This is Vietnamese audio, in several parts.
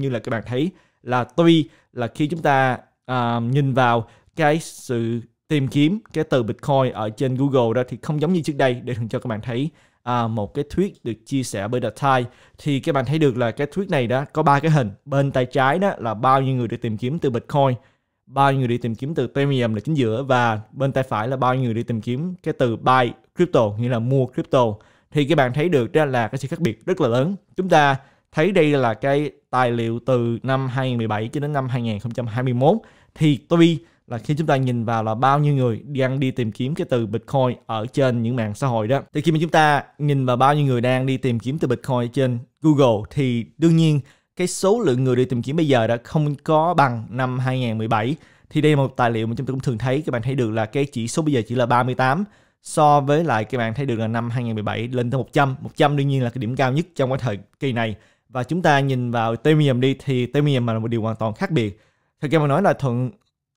như là các bạn thấy là tuy là khi chúng ta uh, nhìn vào cái sự tìm kiếm cái từ Bitcoin ở trên Google đó thì không giống như trước đây để thường cho các bạn thấy à, một cái thuyết được chia sẻ bởi Datai thì các bạn thấy được là cái thuyết này đó có ba cái hình bên tay trái đó là bao nhiêu người đi tìm kiếm từ Bitcoin bao nhiêu người đi tìm kiếm từ premium là chính giữa và bên tay phải là bao nhiêu người đi tìm kiếm cái từ buy crypto nghĩa là mua crypto thì các bạn thấy được đó là cái sự khác biệt rất là lớn chúng ta thấy đây là cái tài liệu từ năm 2017 cho đến năm 2021 thì tuy là khi chúng ta nhìn vào là bao nhiêu người đang đi tìm kiếm cái từ Bitcoin ở trên những mạng xã hội đó thì khi mà chúng ta nhìn vào bao nhiêu người đang đi tìm kiếm từ Bitcoin trên Google thì đương nhiên cái số lượng người đi tìm kiếm bây giờ đã không có bằng năm 2017 thì đây là một tài liệu mà chúng ta cũng thường thấy các bạn thấy được là cái chỉ số bây giờ chỉ là 38 so với lại các bạn thấy được là năm 2017 lên tới 100 100 đương nhiên là cái điểm cao nhất trong cái thời kỳ này và chúng ta nhìn vào Temium đi thì Temium là một điều hoàn toàn khác biệt Thật ra mà nói là thuận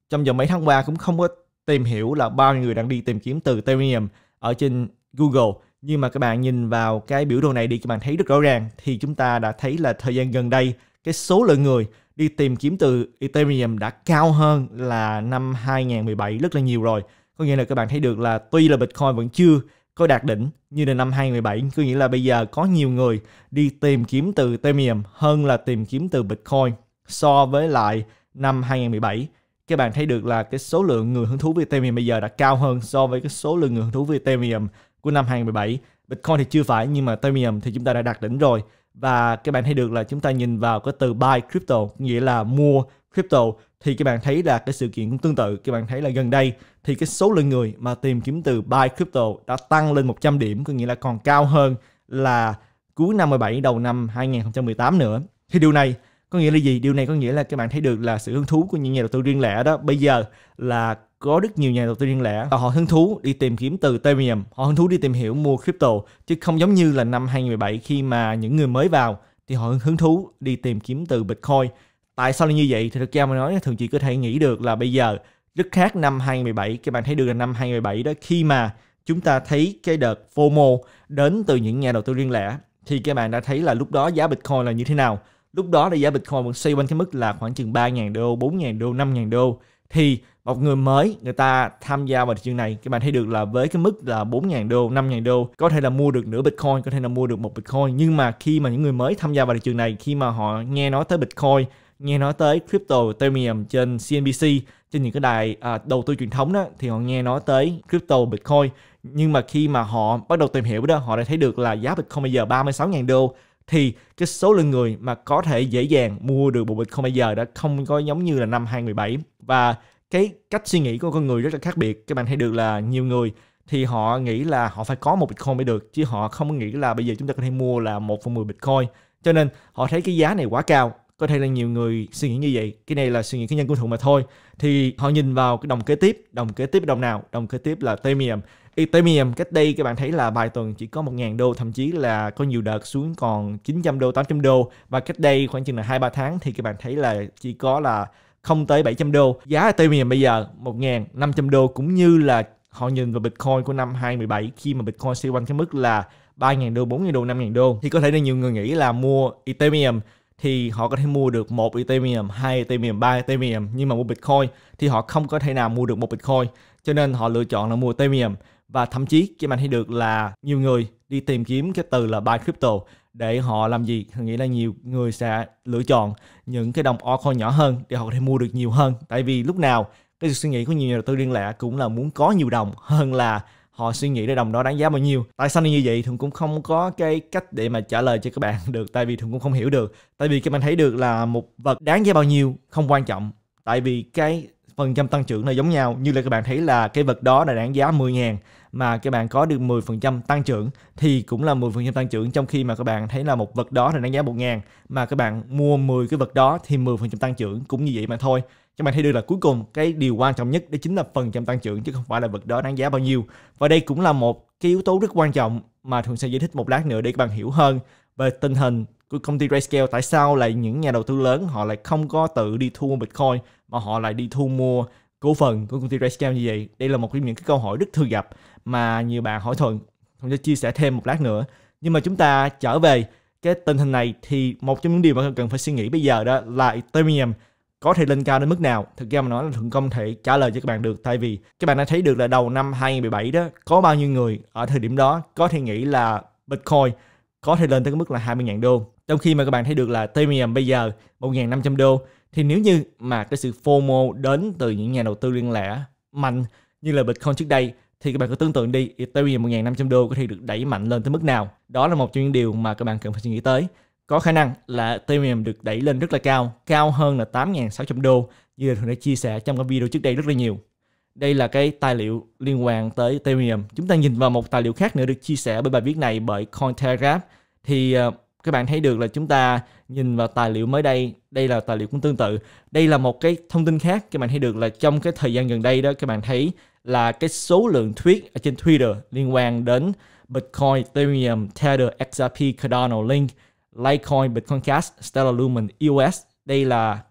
trong vòng mấy tháng qua cũng không có tìm hiểu là bao nhiêu người đang đi tìm kiếm từ Ethereum ở trên Google nhưng mà các bạn nhìn vào cái biểu đồ này đi các bạn thấy rất rõ ràng thì chúng ta đã thấy là thời gian gần đây cái số lượng người đi tìm kiếm từ Ethereum đã cao hơn là năm 2017 rất là nhiều rồi có nghĩa là các bạn thấy được là tuy là Bitcoin vẫn chưa có đạt đỉnh như là năm 2017. Cứ nghĩa là bây giờ có nhiều người đi tìm kiếm từ Ethereum hơn là tìm kiếm từ Bitcoin so với lại năm 2017. Các bạn thấy được là cái số lượng người hứng thú với Ethereum bây giờ đã cao hơn so với cái số lượng người hứng thú với Ethereum của năm 2017 Bitcoin thì chưa phải nhưng mà Ethereum thì chúng ta đã đạt đỉnh rồi và các bạn thấy được là chúng ta nhìn vào cái từ buy crypto nghĩa là mua crypto thì các bạn thấy là cái sự kiện cũng tương tự các bạn thấy là gần đây thì cái số lượng người mà tìm kiếm từ buy crypto đã tăng lên 100 điểm có nghĩa là còn cao hơn là cuối năm 17 đầu năm 2018 nữa thì điều này có nghĩa là gì điều này có nghĩa là các bạn thấy được là sự hứng thú của những nhà đầu tư riêng lẻ đó bây giờ là có rất nhiều nhà đầu tư riêng lẻ và họ hứng thú đi tìm kiếm từ Ethereum, họ hứng thú đi tìm hiểu mua crypto chứ không giống như là năm 2017 khi mà những người mới vào thì họ hứng thú đi tìm kiếm từ Bitcoin. Tại sao là như vậy? Thì thực ra mà nói thường chỉ có thể nghĩ được là bây giờ rất khác năm 2017. Các bạn thấy được là năm 2017 đó khi mà chúng ta thấy cái đợt FOMO đến từ những nhà đầu tư riêng lẻ thì các bạn đã thấy là lúc đó giá Bitcoin là như thế nào. Lúc đó là giá Bitcoin vẫn xoay quanh cái mức là khoảng chừng 3.000 đô, 4.000 đô, 5.000 đô thì một người mới người ta tham gia vào thị trường này các bạn thấy được là với cái mức là 4.000 đô, 5.000 đô có thể là mua được nửa Bitcoin, có thể là mua được một Bitcoin nhưng mà khi mà những người mới tham gia vào thị trường này khi mà họ nghe nói tới Bitcoin nghe nói tới crypto Ethereum trên CNBC trên những cái đài à, đầu tư truyền thống đó thì họ nghe nói tới crypto Bitcoin nhưng mà khi mà họ bắt đầu tìm hiểu đó họ đã thấy được là giá Bitcoin bây giờ 36.000 đô thì cái số lượng người mà có thể dễ dàng mua được bộ bịch không bao giờ đã không có giống như là năm 2017 và cái cách suy nghĩ của con người rất là khác biệt các bạn thấy được là nhiều người thì họ nghĩ là họ phải có một bitcoin mới được chứ họ không nghĩ là bây giờ chúng ta có thể mua là một phần mười bitcoin cho nên họ thấy cái giá này quá cao có thể là nhiều người suy nghĩ như vậy cái này là suy nghĩ cá nhân của thuận mà thôi thì họ nhìn vào cái đồng kế tiếp đồng kế tiếp đồng nào đồng kế tiếp là Ethereum Ethereum cách đây các bạn thấy là vài tuần chỉ có 1.000 đô thậm chí là có nhiều đợt xuống còn 900 đô 800 đô và cách đây khoảng chừng là hai ba tháng thì các bạn thấy là chỉ có là không tới 700 đô giá Ethereum bây giờ 1.500 đô cũng như là họ nhìn vào Bitcoin của năm 2017 khi mà Bitcoin xoay quanh cái mức là 3.000 đô, 4.000 đô, 5.000 đô thì có thể là nhiều người nghĩ là mua Ethereum thì họ có thể mua được một Ethereum, hai Ethereum, ba Ethereum nhưng mà mua Bitcoin thì họ không có thể nào mua được một Bitcoin cho nên họ lựa chọn là mua Ethereum và thậm chí các bạn thấy được là nhiều người đi tìm kiếm cái từ là buy crypto để họ làm gì Tôi nghĩ là nhiều người sẽ lựa chọn những cái đồng altcoin nhỏ hơn để họ có thể mua được nhiều hơn tại vì lúc nào cái suy nghĩ của nhiều nhà đầu tư riêng lẻ cũng là muốn có nhiều đồng hơn là họ suy nghĩ để đồng đó đánh giá bao nhiêu tại sao như vậy thường cũng không có cái cách để mà trả lời cho các bạn được tại vì thường cũng không hiểu được tại vì các bạn thấy được là một vật đáng giá bao nhiêu không quan trọng tại vì cái phần trăm tăng trưởng là giống nhau như là các bạn thấy là cái vật đó là đáng giá 10 ngàn mà các bạn có được 10% tăng trưởng thì cũng là 10% tăng trưởng trong khi mà các bạn thấy là một vật đó là đáng giá 1 ngàn mà các bạn mua 10 cái vật đó thì 10% tăng trưởng cũng như vậy mà thôi các bạn thấy được là cuối cùng cái điều quan trọng nhất đó chính là phần trăm tăng trưởng chứ không phải là vật đó đáng giá bao nhiêu. Và đây cũng là một cái yếu tố rất quan trọng mà thường sẽ giải thích một lát nữa để các bạn hiểu hơn về tình hình của công ty RayScale tại sao lại những nhà đầu tư lớn họ lại không có tự đi thu mua Bitcoin mà họ lại đi thu mua cổ phần của công ty RayScale như vậy. Đây là một trong những cái câu hỏi rất thường gặp mà nhiều bạn hỏi Thuận. Thuận sẽ chia sẻ thêm một lát nữa. Nhưng mà chúng ta trở về cái tình hình này thì một trong những điều mà cần phải suy nghĩ bây giờ đó là Ethereum có thể lên cao đến mức nào thực ra mà nói là thường không thể trả lời cho các bạn được tại vì các bạn đã thấy được là đầu năm 2017 đó có bao nhiêu người ở thời điểm đó có thể nghĩ là Bitcoin có thể lên tới cái mức là 20.000 đô trong khi mà các bạn thấy được là Ethereum bây giờ 1.500 đô thì nếu như mà cái sự FOMO đến từ những nhà đầu tư riêng lẻ mạnh như là Bitcoin trước đây thì các bạn cứ tưởng tượng đi Ethereum 1.500 đô có thể được đẩy mạnh lên tới mức nào đó là một trong những điều mà các bạn cần phải suy nghĩ tới có khả năng là Ethereum được đẩy lên rất là cao, cao hơn là 8.600 đô như là thường đã chia sẻ trong cái video trước đây rất là nhiều. Đây là cái tài liệu liên quan tới Ethereum. Chúng ta nhìn vào một tài liệu khác nữa được chia sẻ bởi bài viết này bởi Cointelegraph. Thì ờ, các bạn thấy được là chúng ta nhìn vào tài liệu mới đây, đây là tài liệu cũng tương tự. Đây là một cái thông tin khác, các bạn thấy được là trong cái thời gian gần đây đó, các bạn thấy là cái số lượng tweet ở trên Twitter liên quan đến Bitcoin, Ethereum, Tether, XRP, Cardano, Link – Litecoin, Bitcoin Cash, Stellar Lumen, EOS. Đây là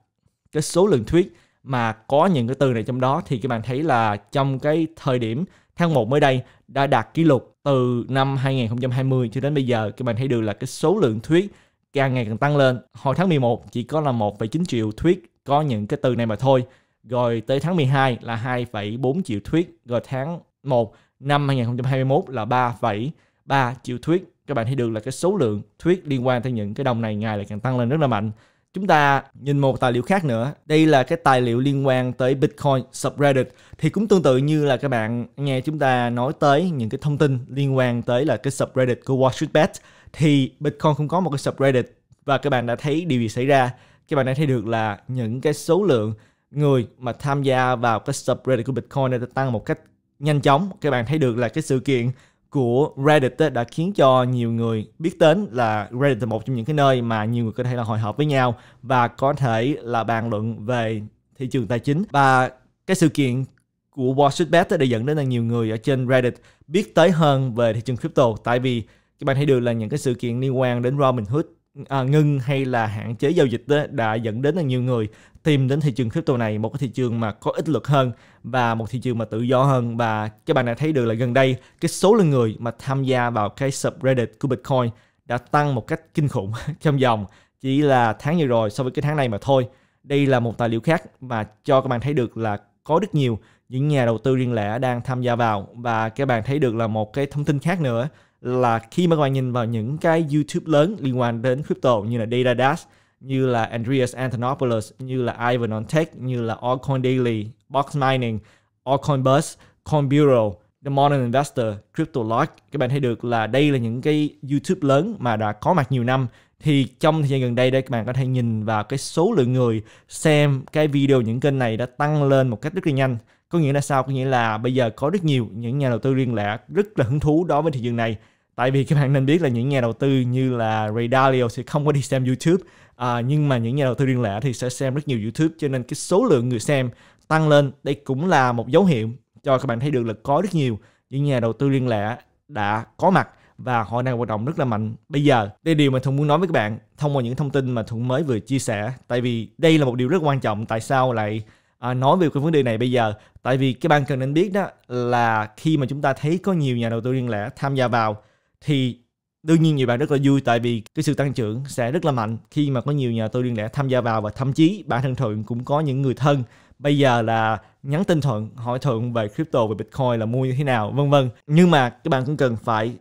cái số lượng thuyết mà có những cái từ này trong đó thì các bạn thấy là trong cái thời điểm tháng 1 mới đây đã đạt kỷ lục từ năm 2020 cho đến bây giờ các bạn thấy được là cái số lượng thuyết càng ngày càng tăng lên. Hồi tháng 11 chỉ có là 1,9 triệu thuyết có những cái từ này mà thôi. Rồi tới tháng 12 là 2,4 triệu thuyết, rồi tháng 1 năm 2021 là 3,3 triệu thuyết các bạn thấy được là cái số lượng thuyết liên quan tới những cái đồng này ngày lại càng tăng lên rất là mạnh chúng ta nhìn một tài liệu khác nữa đây là cái tài liệu liên quan tới bitcoin subreddit thì cũng tương tự như là các bạn nghe chúng ta nói tới những cái thông tin liên quan tới là cái subreddit của Wall Street Bet thì bitcoin không có một cái subreddit và các bạn đã thấy điều gì xảy ra các bạn đã thấy được là những cái số lượng người mà tham gia vào cái subreddit của bitcoin đã tăng một cách nhanh chóng các bạn thấy được là cái sự kiện của Reddit đã khiến cho nhiều người biết đến là Reddit là một trong những cái nơi mà nhiều người có thể là hội họp với nhau và có thể là bàn luận về thị trường tài chính và cái sự kiện của Wall Street Bet đã dẫn đến là nhiều người ở trên Reddit biết tới hơn về thị trường crypto tại vì các bạn thấy được là những cái sự kiện liên quan đến Robinhood à, ngưng hay là hạn chế giao dịch đó, đã dẫn đến là nhiều người tìm đến thị trường crypto này một cái thị trường mà có ít lực hơn và một thị trường mà tự do hơn và các bạn đã thấy được là gần đây cái số lượng người mà tham gia vào cái subreddit của Bitcoin đã tăng một cách kinh khủng trong vòng chỉ là tháng vừa rồi so với cái tháng này mà thôi. Đây là một tài liệu khác mà cho các bạn thấy được là có rất nhiều những nhà đầu tư riêng lẻ đang tham gia vào và các bạn thấy được là một cái thông tin khác nữa là khi mà các bạn nhìn vào những cái YouTube lớn liên quan đến crypto như là DataDash, như là Andreas Antonopoulos, như là Ivan on Tech, như là Allcoin Daily, Box Mining, Allcoin Buzz, Coin Bureau, The Modern Investor, Crypto Lock, Các bạn thấy được là đây là những cái YouTube lớn mà đã có mặt nhiều năm thì trong thời gian gần đây đây các bạn có thể nhìn vào cái số lượng người xem cái video những kênh này đã tăng lên một cách rất là nhanh có nghĩa là sao có nghĩa là bây giờ có rất nhiều những nhà đầu tư riêng lẻ rất là hứng thú đối với thị trường này tại vì các bạn nên biết là những nhà đầu tư như là Ray Dalio sẽ không có đi xem YouTube à, nhưng mà những nhà đầu tư riêng lẻ thì sẽ xem rất nhiều YouTube cho nên cái số lượng người xem tăng lên đây cũng là một dấu hiệu cho các bạn thấy được là có rất nhiều những nhà đầu tư riêng lẻ đã có mặt và họ đang hoạt động rất là mạnh bây giờ đây điều mà thuận muốn nói với các bạn thông qua những thông tin mà thuận mới vừa chia sẻ tại vì đây là một điều rất quan trọng tại sao lại à, nói về cái vấn đề này bây giờ tại vì các bạn cần nên biết đó là khi mà chúng ta thấy có nhiều nhà đầu tư riêng lẻ tham gia vào thì đương nhiên nhiều bạn rất là vui tại vì cái sự tăng trưởng sẽ rất là mạnh khi mà có nhiều nhà đầu tư riêng lẻ tham gia vào và thậm chí bản thân thuận cũng có những người thân bây giờ là nhắn tin thuận hỏi thuận về crypto về bitcoin là mua như thế nào vân vân nhưng mà các bạn cũng cần phải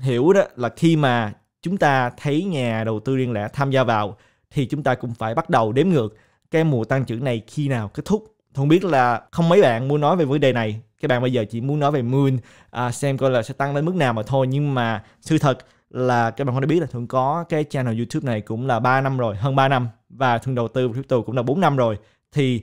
hiểu đó là khi mà chúng ta thấy nhà đầu tư riêng lẻ tham gia vào thì chúng ta cũng phải bắt đầu đếm ngược cái mùa tăng trưởng này khi nào kết thúc không biết là không mấy bạn muốn nói về vấn đề này các bạn bây giờ chỉ muốn nói về moon à, xem coi là sẽ tăng đến mức nào mà thôi nhưng mà sự thật là các bạn không đã biết là thường có cái channel youtube này cũng là 3 năm rồi hơn 3 năm và thường đầu tư crypto cũng là 4 năm rồi thì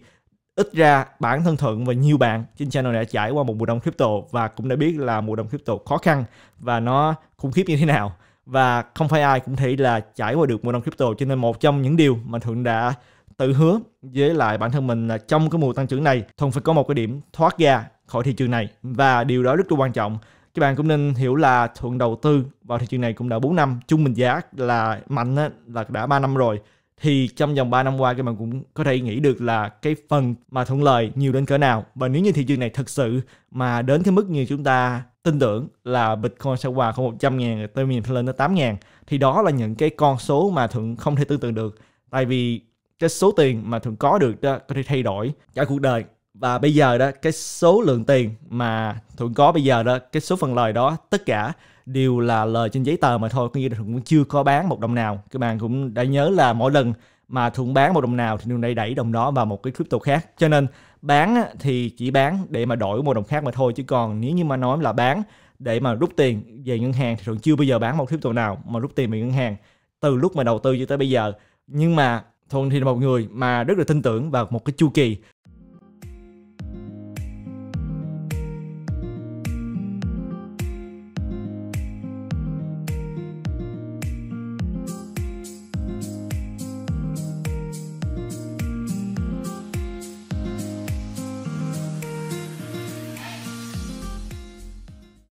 ít ra bản thân thuận và nhiều bạn trên channel đã trải qua một mùa đông crypto và cũng đã biết là mùa đông crypto khó khăn và nó khủng khiếp như thế nào và không phải ai cũng thể là trải qua được mùa đông crypto cho nên một trong những điều mà thuận đã tự hứa với lại bản thân mình là trong cái mùa tăng trưởng này Thuận phải có một cái điểm thoát ra khỏi thị trường này và điều đó rất là quan trọng các bạn cũng nên hiểu là thuận đầu tư vào thị trường này cũng đã 4 năm chung bình giá là mạnh á, là đã 3 năm rồi thì trong vòng 3 năm qua các bạn cũng có thể nghĩ được là cái phần mà thuận lời nhiều đến cỡ nào và nếu như thị trường này thật sự mà đến cái mức như chúng ta tin tưởng là Bitcoin sẽ qua không 100 ngàn tới mình lên tới 8 ngàn thì đó là những cái con số mà Thuận không thể tưởng tượng được tại vì cái số tiền mà thường có được đó có thể thay đổi cả cuộc đời và bây giờ đó cái số lượng tiền mà thuận có bây giờ đó cái số phần lời đó tất cả đều là lời trên giấy tờ mà thôi có nghĩa là thuận cũng chưa có bán một đồng nào các bạn cũng đã nhớ là mỗi lần mà thuận bán một đồng nào thì đường đẩy đẩy đồng đó vào một cái crypto khác cho nên bán thì chỉ bán để mà đổi một đồng khác mà thôi chứ còn nếu như mà nói là bán để mà rút tiền về ngân hàng thì thuận chưa bao giờ bán một crypto nào mà rút tiền về ngân hàng từ lúc mà đầu tư cho tới bây giờ nhưng mà thường thì là một người mà rất là tin tưởng vào một cái chu kỳ